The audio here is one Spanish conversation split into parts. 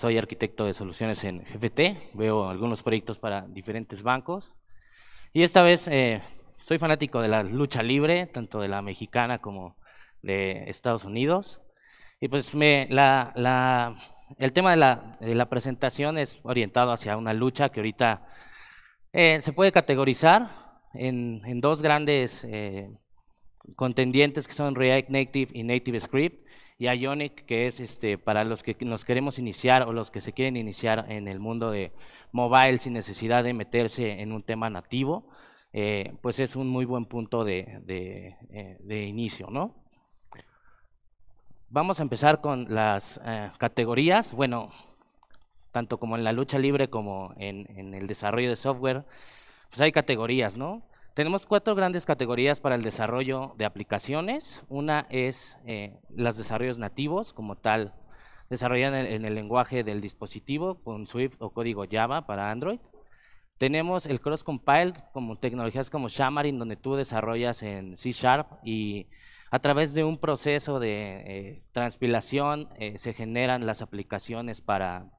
soy arquitecto de soluciones en GFT, veo algunos proyectos para diferentes bancos. Y esta vez eh, soy fanático de la lucha libre, tanto de la mexicana como de Estados Unidos. Y pues el tema de la, presentación es orientado hacia una lucha que ahorita eh, se puede categorizar en, dos grandes eh, contendientes que son React Native y Native Script y Ionic, que es este, para los que nos queremos iniciar o los que se quieren iniciar en el mundo de mobile sin necesidad de meterse en un tema nativo, eh, pues es un muy buen punto eh, de, inicio, ¿no? Vamos a empezar con las eh, categorías. Bueno, tanto como en la lucha libre como en, en el desarrollo de software, pues hay categorías, ¿no? Tenemos cuatro grandes categorías para el desarrollo de aplicaciones. Una es eh, los desarrollos nativos, como tal, desarrollan en, el lenguaje del dispositivo con Swift o código Java para Android. Tenemos el cross-compile, como tecnologías como Xamarin, donde tú desarrollas en C Sharp y a través de un proceso de eh, transpilación eh, se generan las aplicaciones para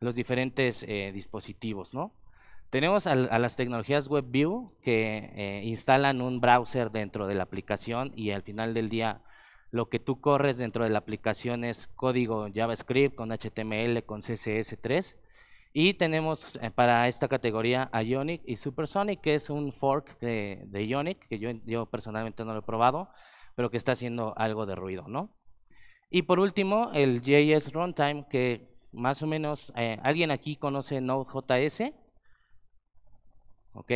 los diferentes dispositivos, ¿no? Tenemos a, las tecnologías WebView que eh, instalan un browser dentro de la aplicación y al final del día lo que tú corres dentro de la aplicación es código JavaScript con HTML, con CSS3. Y tenemos eh, para esta categoría a Ionic y Supersonic, que es un fork de, Ionic, que yo, yo, personalmente no lo he probado, pero que está haciendo algo de ruido, Y por último, el JS Runtime, que más o menos, eh, ¿alguien aquí conoce Node.js? ¿Ok?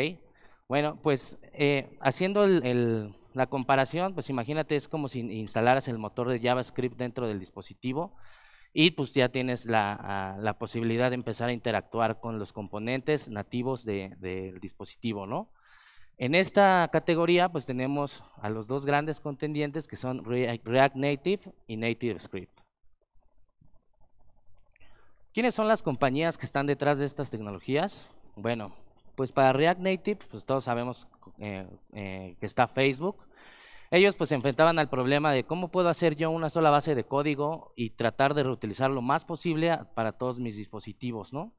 Bueno, pues eh, haciendo la comparación, pues imagínate, es como si instalaras el motor de JavaScript dentro del dispositivo y pues ya tienes la, posibilidad de empezar a interactuar con los componentes nativos del dispositivo, ¿no? En esta categoría, pues tenemos a los dos grandes contendientes que son React Native y Native Script. ¿Quiénes son las compañías que están detrás de estas tecnologías? Bueno, pues para React Native, pues todos sabemos eh, eh, que está Facebook. Ellos pues se enfrentaban al problema de cómo puedo hacer yo una sola base de código y tratar de reutilizar lo más posible para todos mis dispositivos, ¿no?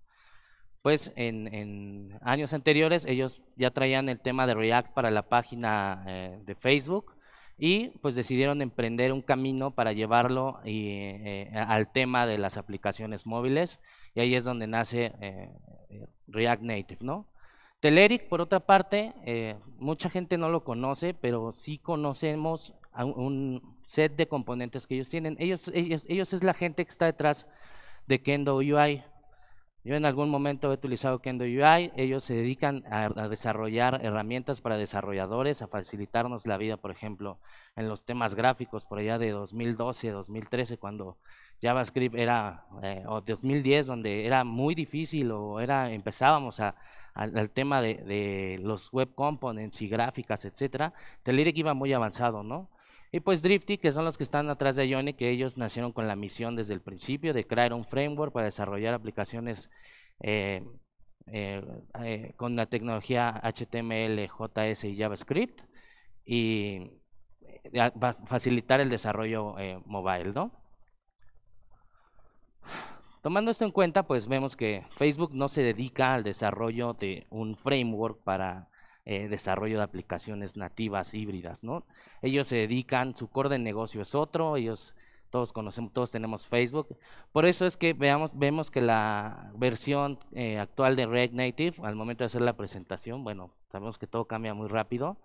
Pues en, años anteriores ellos ya traían el tema de React para la página eh, de Facebook y pues decidieron emprender un camino para llevarlo al tema de las aplicaciones móviles y ahí es donde nace React Native, ¿no? Teleric, por otra parte, eh, mucha gente no lo conoce, pero sí conocemos a un set de componentes que ellos tienen. Ellos, ellos, ellos es la gente que está detrás de Kendo UI. Yo en algún momento he utilizado Kendo UI. Ellos se dedican a, desarrollar herramientas para desarrolladores, a facilitarnos la vida, por ejemplo, en los temas gráficos por allá de 2012, 2013, cuando JavaScript era, eh, o 2010, donde era muy difícil o era empezábamos a al, tema de, los web components y gráficas, etcétera, Telerik iba muy avanzado, ¿no? Y pues Drifty, que son los que están atrás de Ionic, que ellos nacieron con la misión desde el principio de crear un framework para desarrollar aplicaciones eh, eh, eh, con la tecnología HTML, JS y JavaScript y facilitar el desarrollo mobile, ¿no? Tomando esto en cuenta, pues vemos que Facebook no se dedica al desarrollo de un framework para eh, desarrollo de aplicaciones nativas híbridas, ¿no? Ellos se dedican, su core de negocio es otro, ellos todos conocemos, todos tenemos Facebook. Por eso es que veamos, vemos que la versión eh, actual de React Native, al momento de hacer la presentación, bueno, sabemos que todo cambia muy rápido,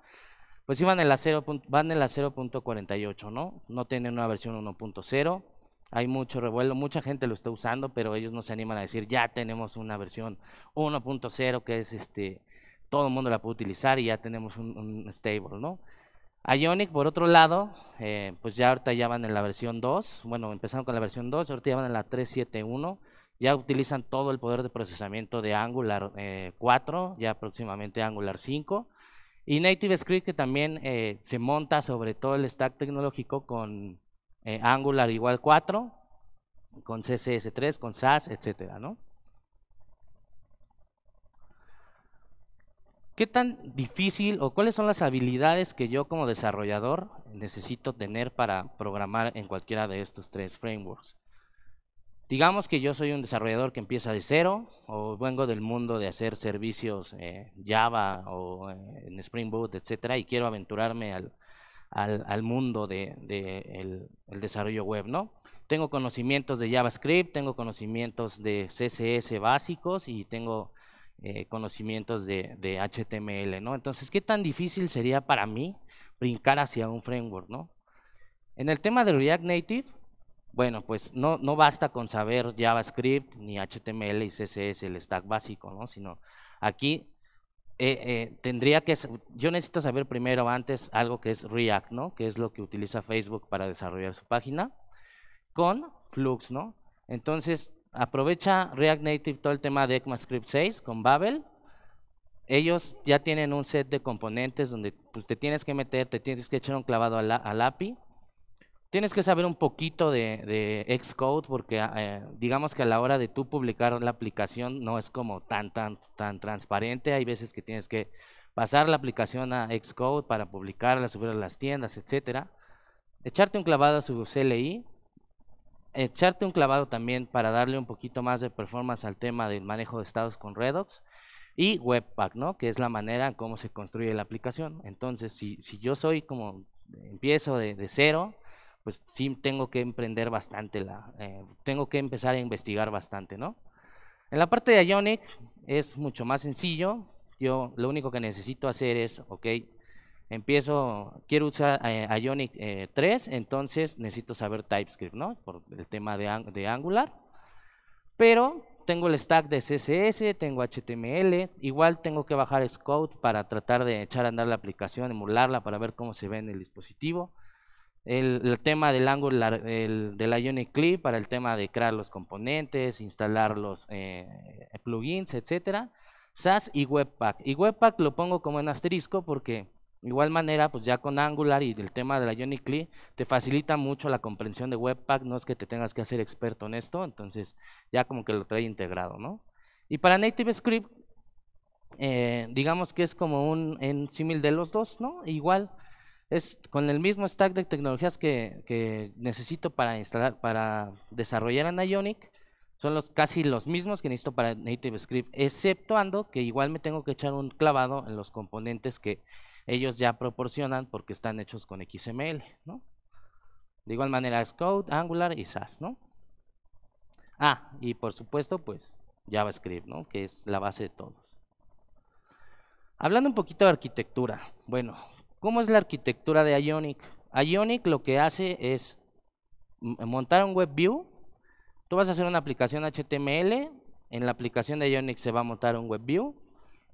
pues iban en la 0.48, ¿no? No tienen una versión 1.0 hay mucho revuelo, mucha gente lo está usando, pero ellos no se animan a decir, ya tenemos una versión 1.0 que es este, todo el mundo la puede utilizar y ya tenemos un, stable, ¿no? Ionic, por otro lado, eh, pues ya ahorita ya van en la versión 2, bueno, empezaron con la versión 2, ahorita ya van en la 3.7.1, ya utilizan todo el poder de procesamiento de Angular 4, eh, ya próximamente Angular 5, y Native Script que también eh, se monta sobre todo el stack tecnológico con eh, Angular igual 4, con CSS3, con SAS, etcétera, ¿no? ¿Qué tan difícil o cuáles son las habilidades que yo como desarrollador necesito tener para programar en cualquiera de estos tres frameworks? Digamos que yo soy un desarrollador que empieza de cero o vengo del mundo de hacer servicios eh, Java o eh, en Spring Boot, etcétera, y quiero aventurarme al, al, mundo del de, el, desarrollo web, ¿no? Tengo conocimientos de JavaScript, tengo conocimientos de CSS básicos y tengo eh, conocimientos de, HTML, ¿no? Entonces, ¿qué tan difícil sería para mí brincar hacia un framework, no? En el tema de React Native, bueno, pues no, no basta con saber JavaScript, ni HTML y CSS, el stack básico, ¿no? Sino aquí eh, eh, tendría que, yo necesito saber primero antes algo que es React, ¿no? Que es lo que utiliza Facebook para desarrollar su página, con Flux, ¿no? Entonces, aprovecha React Native todo el tema de ECMAScript 6 con Babel. Ellos ya tienen un set de componentes donde pues, te tienes que meter, te tienes que echar un clavado al API Tienes que saber un poquito de, Xcode porque eh, digamos que a la hora de tú publicar la aplicación no es como tan, tan, tan transparente. Hay veces que tienes que pasar la aplicación a Xcode para publicarla, subirla a las tiendas, etcétera. Echarte un clavado a su CLI, echarte un clavado también para darle un poquito más de performance al tema del manejo de estados con Redox. y Webpack, ¿no? Que es la manera en cómo se construye la aplicación. Entonces, si, yo soy como, empiezo de, de cero, pues sí tengo que emprender bastante, la, eh, tengo que empezar a investigar bastante, En la parte de Ionic es mucho más sencillo, yo lo único que necesito hacer es, ok, empiezo, quiero usar eh, Ionic 3, eh, entonces necesito saber TypeScript, ¿no? Por el tema de, Angular, pero tengo el stack de CSS, tengo HTML, igual tengo que bajar Xcode para tratar de echar a andar la aplicación, emularla para ver cómo se ve en el dispositivo el, tema del Angular, el, de la CLI para el tema de crear los componentes, instalar los eh, plugins, etcétera. SAS y Webpack. Y Webpack lo pongo como en asterisco porque de igual manera, pues ya con Angular y el tema de la CLI te facilita mucho la comprensión de Webpack, no es que te tengas que hacer experto en esto, entonces ya como que lo trae integrado, ¿no? Y para Native Script, eh, digamos que es como un, un símil de los dos, ¿no? Igual, es con el mismo stack de tecnologías que, necesito para instalar, para desarrollar en Ionic, son los casi los mismos que necesito para Script exceptuando que igual me tengo que echar un clavado en los componentes que ellos ya proporcionan porque están hechos con XML, De igual manera Xcode, Angular y SAS, ¿no? Ah, y por supuesto, pues JavaScript, ¿no? Que es la base de todos. Hablando un poquito de arquitectura, bueno, ¿Cómo es la arquitectura de Ionic? Ionic lo que hace es montar un web view. Tú vas a hacer una aplicación HTML. En la aplicación de Ionic se va a montar un web view.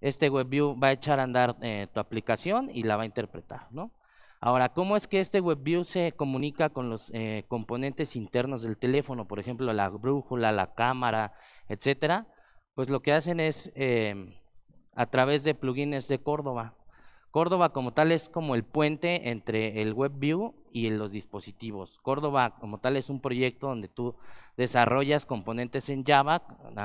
Este web view va a echar a andar eh, tu aplicación y la va a interpretar, Ahora, ¿cómo es que este web view se comunica con los eh, componentes internos del teléfono? Por ejemplo, la brújula, la cámara, etcétera. Pues lo que hacen es eh, a través de plugins de Córdoba. Córdoba como tal es como el puente entre el WebView y los dispositivos. Córdoba como tal es un proyecto donde tú desarrollas componentes en Java,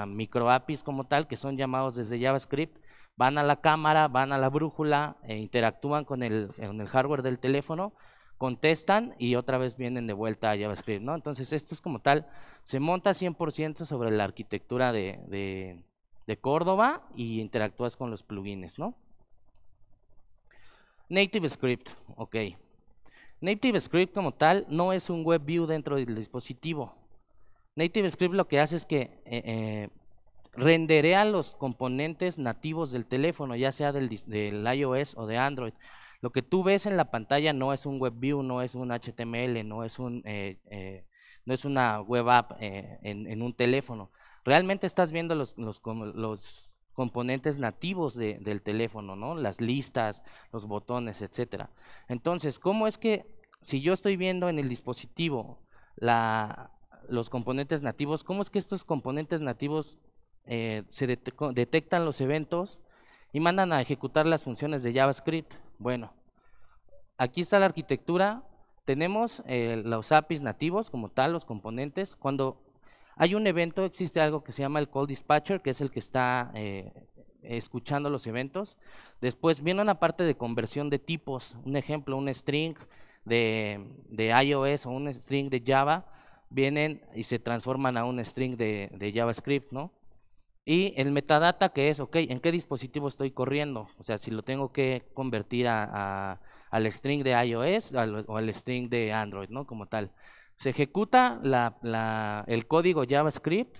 micro APIs como tal, que son llamados desde JavaScript, van a la cámara, van a la brújula, e interactúan con el, el hardware del teléfono, contestan y otra vez vienen de vuelta a JavaScript. ¿no? Entonces esto es como tal, se monta 100% sobre la arquitectura de, de Córdoba y interactúas con los plugins. ¿no? Native Script, ok. Native Script como tal no es un web view dentro del dispositivo. Native Script lo que hace es que eh, eh renderea los componentes nativos del teléfono, ya sea del, iOS o de Android. Lo que tú ves en la pantalla no es un web view, no es un HTML, no es, un, eh, eh, no es una web app en, un teléfono. Realmente estás viendo los, los, los componentes nativos de, del teléfono, ¿no? Las listas, los botones, etcétera. Entonces, ¿cómo es que si yo estoy viendo en el dispositivo la, los componentes nativos, cómo es que estos componentes nativos eh, se detectan los eventos y mandan a ejecutar las funciones de JavaScript? Bueno, aquí está la arquitectura. Tenemos eh, los APIs nativos como tal, los componentes. Cuando hay un evento, existe algo que se llama el call dispatcher, que es el que está eh, escuchando los eventos. Después viene una parte de conversión de tipos, un ejemplo, un string de, iOS o un string de Java, vienen y se transforman a un string de, JavaScript, ¿no? Y el metadata que es, ok, ¿en qué dispositivo estoy corriendo? O sea, si lo tengo que convertir a, al string de iOS o al string de Android, ¿no? Como tal. Se ejecuta el código JavaScript.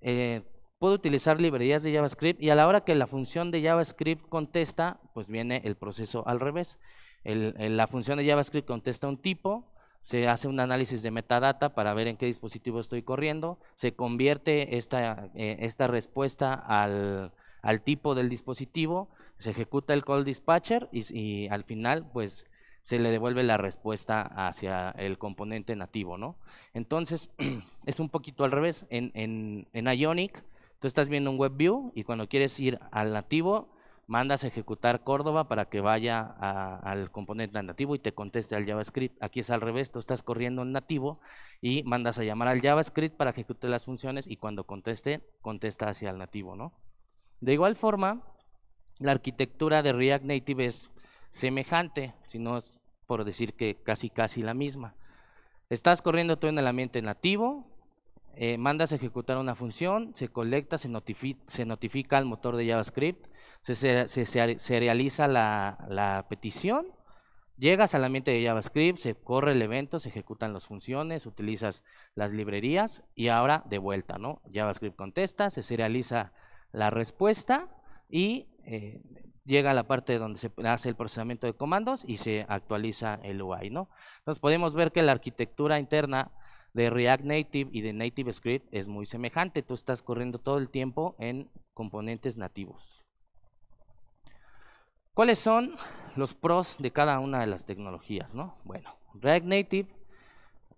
Eh, puedo utilizar librerías de JavaScript y a la hora que la función de JavaScript contesta, pues viene el proceso al revés. la función de JavaScript contesta un tipo, se hace un análisis de metadata para ver en qué dispositivo estoy corriendo, se convierte esta, eh, esta respuesta al, al, tipo del dispositivo, se ejecuta el call dispatcher y al final pues se le devuelve la respuesta hacia el componente nativo, ¿no? Entonces, es un poquito al revés. En, en, en Ionic, tú estás viendo un web view y cuando quieres ir al nativo, mandas a ejecutar Córdoba para que vaya al componente nativo y te conteste al JavaScript. Aquí es al revés, tú estás corriendo en nativo y mandas a llamar al JavaScript para ejecutar las funciones y cuando conteste, contesta hacia el nativo, ¿no? De igual forma, la arquitectura de React Native es semejante, si no por decir que casi casi la misma. Estás corriendo tú en el ambiente nativo, eh, mandas a ejecutar una función, se colecta, se, notifica, se notifica al motor de JavaScript, se, realiza la, la petición, llegas al ambiente de JavaScript, se corre el evento, se ejecutan las funciones, utilizas las librerías y ahora de vuelta, ¿no? JavaScript contesta, se serializa la respuesta y eh, llega a la parte donde se hace el procesamiento de comandos y se actualiza el UI, ¿no? Entonces podemos ver que la arquitectura interna de React Native y de Native Script es muy semejante. Tú estás corriendo todo el tiempo en componentes nativos. ¿Cuáles son los pros de cada una de las tecnologías? ¿no? Bueno, React Native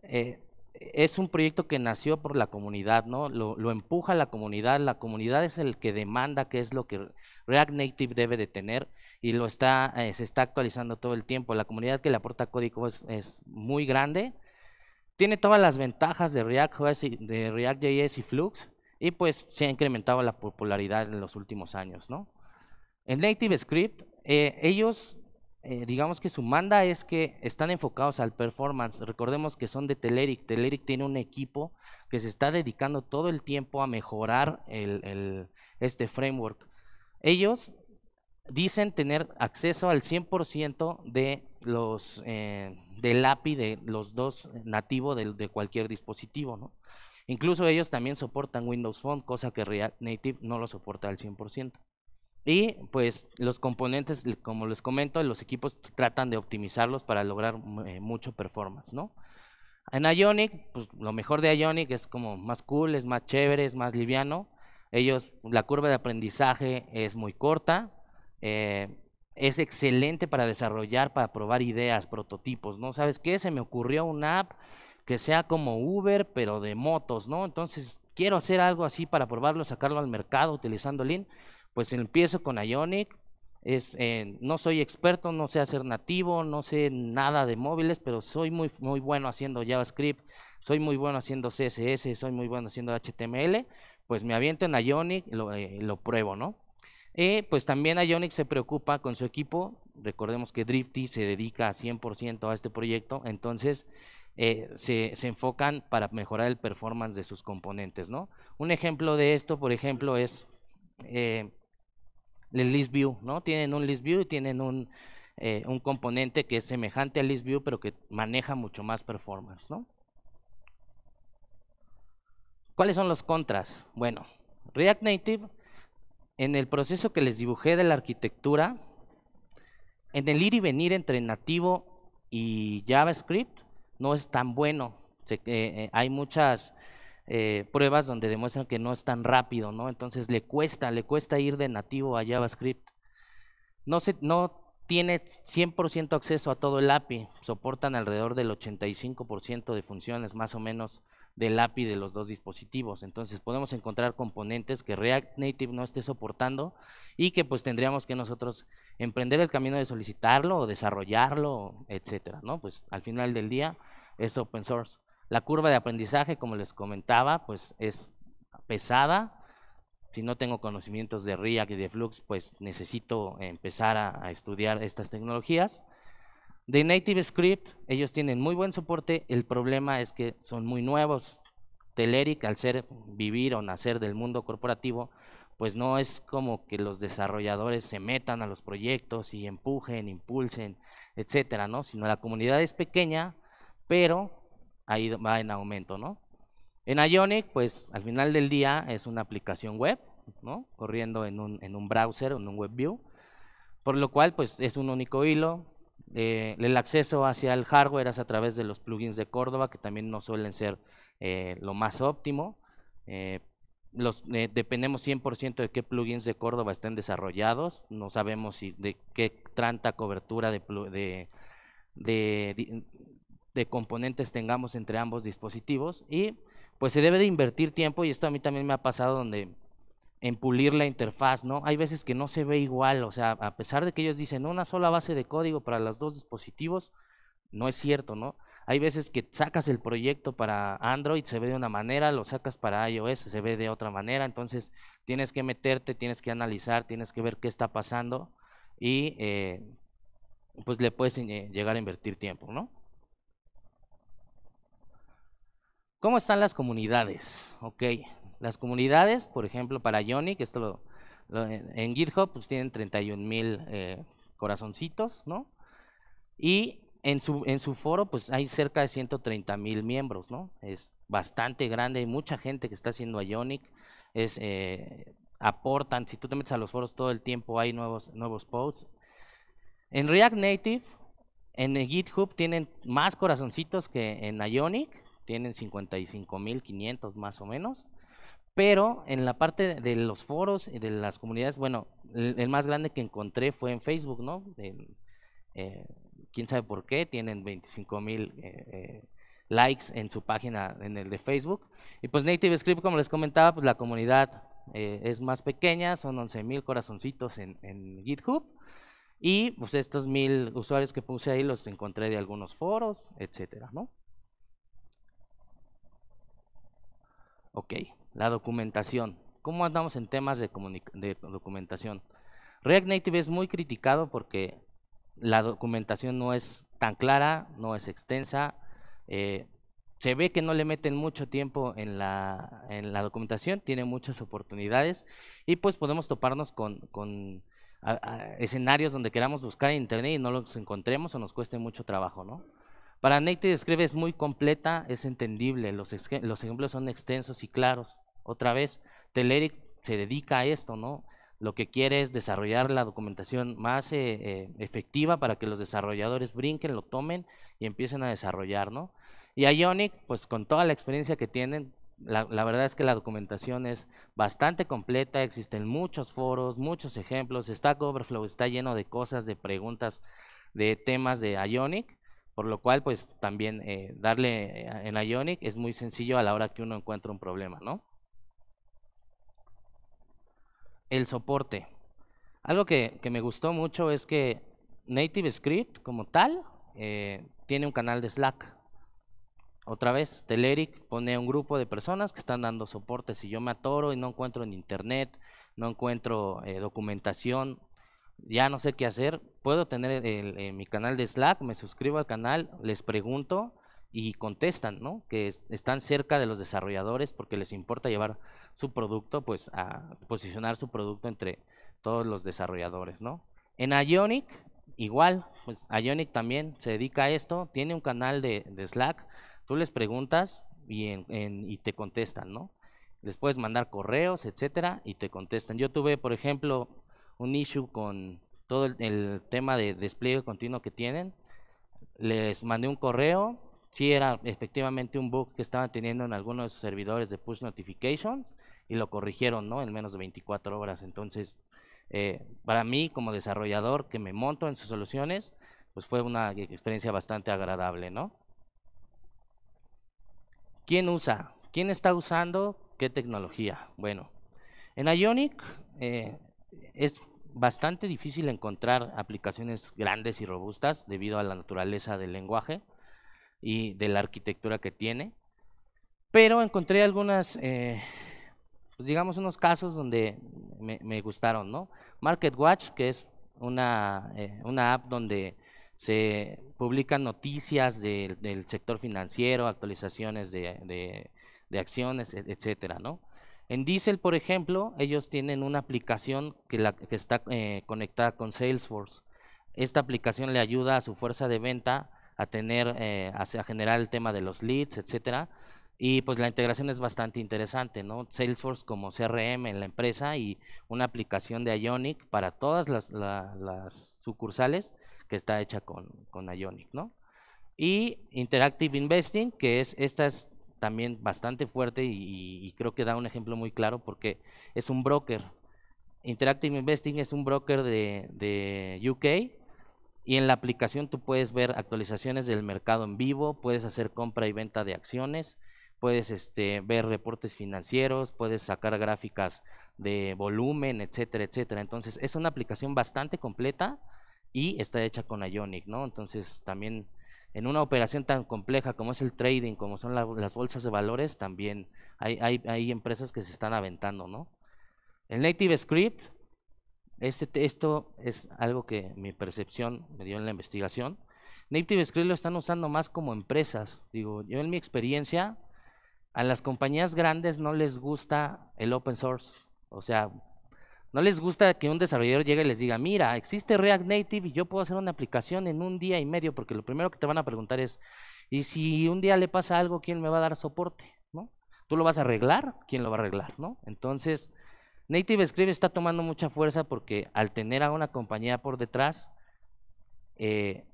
eh, es un proyecto que nació por la comunidad, ¿no? Lo, empuja la comunidad, la comunidad es el que demanda qué es lo que React Native debe de tener y lo está, eh, se está actualizando todo el tiempo. La comunidad que le aporta código es, muy grande, tiene todas las ventajas de React, de React JS y Flux y pues se ha incrementado la popularidad en los últimos años, ¿no? En Native Script, eh, ellos eh, digamos que su manda es que están enfocados al performance. Recordemos que son de Telerik. Telerik tiene un equipo que se está dedicando todo el tiempo a mejorar este framework. Ellos dicen tener acceso al 100% de los eh, del API de los dos nativos de, de, cualquier dispositivo, ¿no? Incluso ellos también soportan Windows Phone, cosa que React Native no lo soporta al 100%. Y pues los componentes, como les comento, los equipos tratan de optimizarlos para lograr mm, eh, mucho performance, ¿no? En Ionic, pues lo mejor de Ionic es como más cool, es más chévere, es más liviano. Ellos, la curva de aprendizaje es muy corta, eh, es excelente para desarrollar, para probar ideas, prototipos, ¿no? ¿Sabes qué? Se me ocurrió una app que sea como Uber, pero de motos, ¿no? Entonces, quiero hacer algo así para probarlo, sacarlo al mercado utilizando Lean pues empiezo con Ionic. Es, eh, no soy experto, no sé hacer nativo, no sé nada de móviles, pero soy muy, muy bueno haciendo JavaScript, soy muy bueno haciendo CSS, soy muy bueno haciendo HTML. Pues me aviento en Ionic, lo, eh, lo pruebo, ¿no? Eh, pues también Ionic se preocupa con su equipo. Recordemos que Drifty se dedica 100% a este proyecto, entonces se, enfocan para mejorar el performance de sus componentes. ¿no? Un ejemplo de esto, por ejemplo, es el list ¿no? Tienen un ListView y tienen eh, un, componente que es semejante al ListView, pero que maneja mucho más performance, ¿no? ¿Cuáles son los contras? Bueno, React Native, en el proceso que les dibujé de la arquitectura, en el ir y venir entre nativo y JavaScript, no es tan bueno. Eh, eh, hay muchas eh, pruebas donde demuestran que no es tan rápido, ¿no? Entonces le cuesta, le cuesta ir de nativo a JavaScript. No, se, no tiene 100% acceso a todo el API, soportan alrededor del 85% de funciones más o menos del API de los dos dispositivos. Entonces podemos encontrar componentes que React Native no esté soportando y que pues tendríamos que nosotros emprender el camino de solicitarlo o desarrollarlo, etcétera, ¿no? Pues al final del día es open source. La curva de aprendizaje, como les comentaba, pues es pesada. Si no tengo conocimientos de React y de Flux, pues necesito empezar a, estudiar estas tecnologías. De Native Script, ellos tienen muy buen soporte. El problema es que son muy nuevos. Telerik, al ser vivir o nacer del mundo corporativo, pues no es como que los desarrolladores se metan a los proyectos y empujen, impulsen, etcétera, ¿no? Sino la comunidad es pequeña, pero ahí va en aumento, ¿no? En Ionic, pues al final del día es una aplicación web, ¿no? Corriendo en un, en un browser, en un web view, por lo cual pues es un único hilo. Eh, el acceso hacia el hardware es a través de los plugins de Córdoba, que también no suelen ser eh, lo más óptimo. Eh, los, dependemos 100% de qué plugins de Córdoba estén desarrollados. No sabemos si, de qué tanta cobertura de, de, de componentes tengamos entre ambos dispositivos y pues se debe de invertir tiempo y esto a mí también me ha pasado donde en pulir la interfaz, ¿no? Hay veces que no se ve igual, o sea, a pesar de que ellos dicen una sola base de código para los dos dispositivos, no es cierto, ¿no? Hay veces que sacas el proyecto para Android, se ve de una manera, lo sacas para iOS, se ve de otra manera, entonces tienes que meterte, tienes que analizar, tienes que ver qué está pasando y eh, pues le puedes eh, llegar a invertir tiempo, ¿no? ¿Cómo están las comunidades? Ok, las comunidades, por ejemplo, para Ionic, esto lo, en GitHub, pues tienen 31 mil eh, corazoncitos, ¿no? Y en su, en su foro, pues hay cerca de 130 mil miembros, ¿no? Es bastante grande, hay mucha gente que está haciendo Ionic, es, eh, aportan, si tú te metes a los foros todo el tiempo hay nuevos, nuevos posts. En React Native, en GitHub tienen más corazoncitos que en Ionic, tienen 55.500 más o menos. Pero en la parte de los foros y de las comunidades, bueno, el, más grande que encontré fue en Facebook, ¿no? Eh, quién sabe por qué, tienen 25 mil eh, eh, likes en su página, en el de Facebook. Y pues Native Script, como les comentaba, pues la comunidad es más pequeña, son 11.000 corazoncitos en, en, GitHub. Y pues estos mil usuarios que puse ahí los encontré de algunos foros, etcétera, ¿no? Ok, la documentación. ¿Cómo andamos en temas de, de documentación? React Native es muy criticado porque la documentación no es tan clara, no es extensa. Eh, se ve que no le meten mucho tiempo en la, documentación, tiene muchas oportunidades y pues podemos toparnos con, con escenarios donde queramos buscar en internet y no los encontremos o nos cueste mucho trabajo, ¿no? Para Nate describe es muy completa, es entendible, los, ejemplos son extensos y claros. Otra vez, teleric se dedica a esto, ¿no? Lo que quiere es desarrollar la documentación más eh, eh, efectiva para que los desarrolladores brinquen, lo tomen y empiecen a desarrollar, ¿no? Y Ionic, pues con toda la experiencia que tienen, la, la, verdad es que la documentación es bastante completa, existen muchos foros, muchos ejemplos, Stack Overflow está lleno de cosas, de preguntas, de temas de Ionic. Por lo cual, pues también eh, darle eh, en Ionic es muy sencillo a la hora que uno encuentra un problema, ¿no? El soporte. Algo que, me gustó mucho es que Native Script como tal eh, tiene un canal de Slack. Otra vez, Teleric pone un grupo de personas que están dando soporte. Si yo me atoro y no encuentro en internet, no encuentro documentación, ya no sé qué hacer, puedo tener eh, mi canal de Slack, me suscribo al canal, les pregunto y contestan, ¿no? Que están cerca de los desarrolladores porque les importa llevar su producto, pues a posicionar su producto entre todos los desarrolladores, ¿no? En Ionic, igual, pues Ionic también se dedica a esto, tiene un canal de, Slack, tú les preguntas y, y te contestan, ¿no? Les puedes mandar correos, etcétera, y te contestan. Yo tuve, por ejemplo, un issue con todo el, tema de despliegue continuo que tienen. Les mandé un correo, sí era efectivamente un bug que estaban teniendo en algunos de sus servidores de push notifications y lo corrigieron ¿no? en menos de 24 horas. Entonces, eh, para mí como desarrollador que me monto en sus soluciones, pues fue una experiencia bastante agradable, ¿no? ¿Quién usa? ¿Quién está usando qué tecnología? Bueno, en Ionic eh, es bastante difícil encontrar aplicaciones grandes y robustas debido a la naturaleza del lenguaje y de la arquitectura que tiene. Pero encontré algunas, eh, pues, digamos, unos casos donde me, gustaron, ¿no? Market que es una, eh, una app donde se publican noticias del sector financiero, actualizaciones de, de acciones, etcétera, ¿no? En Diesel, por ejemplo, ellos tienen una aplicación que, está eh, conectada con Salesforce. Esta aplicación le ayuda a su fuerza de venta a tener, eh, generar el tema de los leads, etcétera. Y pues la integración es bastante interesante, ¿no? Salesforce como CRM en la empresa y una aplicación de Ionic para todas las, sucursales que está hecha con, Ionic, ¿no? Y Interactive Investing, que es, esta es también bastante fuerte y, creo que da un ejemplo muy claro porque es un broker. Interactive Investing es un broker de, UK y en la aplicación tú puedes ver actualizaciones del mercado en vivo, puedes hacer compra y venta de acciones, puedes este, ver reportes financieros, puedes sacar gráficas de volumen, etcétera, etcétera. Entonces es una aplicación bastante completa y está hecha con Ionic, ¿no? Entonces también en una operación tan compleja como es el trading, como son las bolsas de valores, también hay, hay, empresas que se están aventando, ¿no? El Native Script, este, esto es algo que mi percepción me dio en la investigación. Native Script lo están usando más como empresas. Digo, yo en mi experiencia, a las compañías grandes no les gusta el open source. O sea, no les gusta que un desarrollador llegue y les diga, mira, existe React Native y yo puedo hacer una aplicación en un día y medio, porque lo primero que te van a preguntar es, ¿y si un día le pasa algo, quién me va a dar soporte? ¿No? ¿Tú lo vas a arreglar? ¿Quién lo va a arreglar? ¿No? Entonces, Native Script está tomando mucha fuerza porque al tener a una compañía por detrás, eh,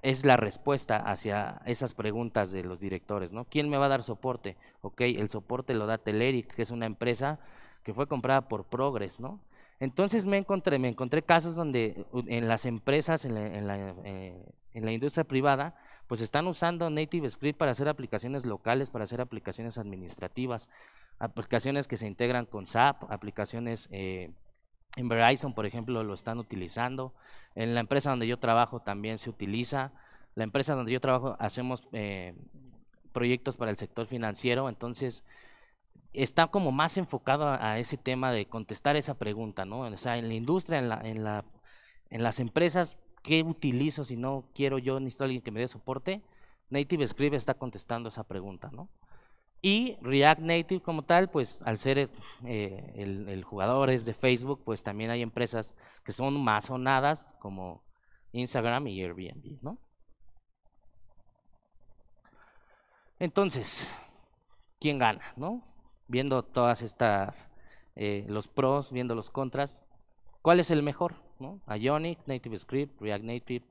es la respuesta hacia esas preguntas de los directores, ¿no? ¿Quién me va a dar soporte? Ok, el soporte lo da Telerik, que es una empresa que fue comprada por Progress, ¿no? Entonces me encontré, me encontré casos donde en las empresas, en la, eh, en la, industria privada, pues están usando Native Script para hacer aplicaciones locales, para hacer aplicaciones administrativas, aplicaciones que se integran con SAP, aplicaciones eh, en Verizon, por ejemplo, lo están utilizando. En la empresa donde yo trabajo también se utiliza. La empresa donde yo trabajo hacemos eh, proyectos para el sector financiero, entonces está como más enfocado a, ese tema de contestar esa pregunta, ¿no? O sea, en la industria, en, las empresas, ¿qué utilizo si no quiero yo, necesito alguien que me dé soporte? Native Script está contestando esa pregunta, ¿no? Y React Native como tal, pues al ser eh, el, el, jugador es de Facebook, pues también hay empresas que son más sonadas como Instagram y Airbnb, ¿no? Entonces, ¿quién gana, no? viendo todas estas, eh, los pros, viendo los contras, ¿cuál es el mejor? ¿No? Ionic, Script React Native.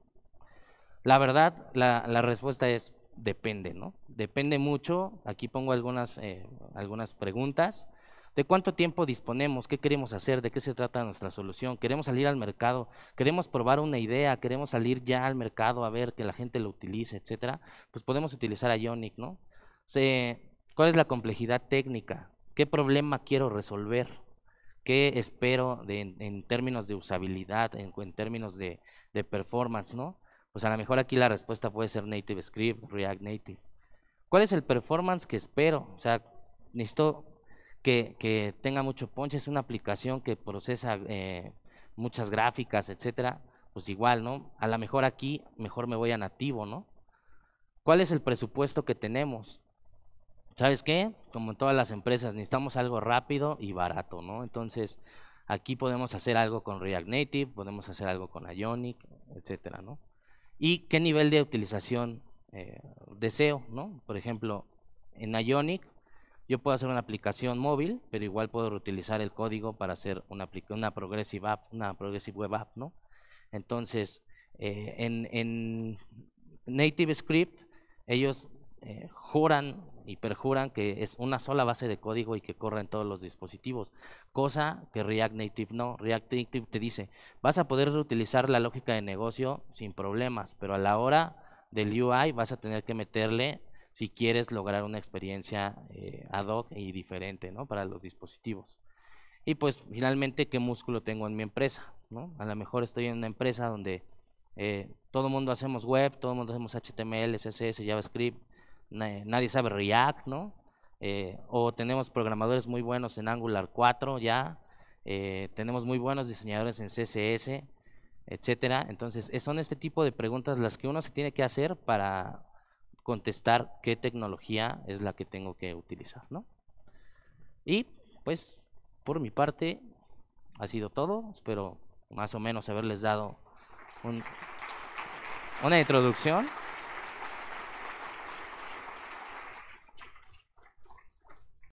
La verdad, la, respuesta es depende, ¿no? Depende mucho, aquí pongo algunas, eh, algunas preguntas, de cuánto tiempo disponemos, qué queremos hacer, de qué se trata nuestra solución, queremos salir al mercado, queremos probar una idea, queremos salir ya al mercado a ver que la gente lo utilice, etcétera, pues podemos utilizar Ionic, ¿no? Se, ¿Cuál es la complejidad técnica? ¿Qué problema quiero resolver? ¿Qué espero en, términos de usabilidad, en, términos de, performance? ¿no? Pues a lo mejor aquí la respuesta puede ser Native Script, React Native. ¿Cuál es el performance que espero? O sea, necesito que, tenga mucho punch, es una aplicación que procesa eh, muchas gráficas, etcétera. Pues igual, ¿no? A lo mejor aquí, mejor me voy a nativo, ¿no? ¿Cuál es el presupuesto que tenemos? ¿sabes qué? Como en todas las empresas, necesitamos algo rápido y barato, ¿no? Entonces, aquí podemos hacer algo con React Native, podemos hacer algo con Ionic, etcétera, ¿no? Y qué nivel de utilización eh, deseo, ¿no? Por ejemplo, en Ionic yo puedo hacer una aplicación móvil, pero igual puedo reutilizar el código para hacer una, una progressive app, una progressive web app, ¿no? Entonces, eh, en, en Native Script ellos eh, juran y perjuran que es una sola base de código y que corren todos los dispositivos, cosa que React Native no. React Native te dice, vas a poder utilizar la lógica de negocio sin problemas, pero a la hora del UI vas a tener que meterle si quieres lograr una experiencia eh, ad hoc y diferente ¿no? para los dispositivos. Y pues finalmente, ¿qué músculo tengo en mi empresa? ¿no? A lo mejor estoy en una empresa donde eh, todo el mundo hacemos web, todo el mundo hacemos HTML, CSS, JavaScript, nadie sabe React, ¿no? Eh, o tenemos programadores muy buenos en Angular 4 ya, eh, tenemos muy buenos diseñadores en CSS, etcétera. Entonces, son este tipo de preguntas las que uno se tiene que hacer para contestar qué tecnología es la que tengo que utilizar, ¿no? Y, pues, por mi parte, ha sido todo. Espero más o menos haberles dado una introducción.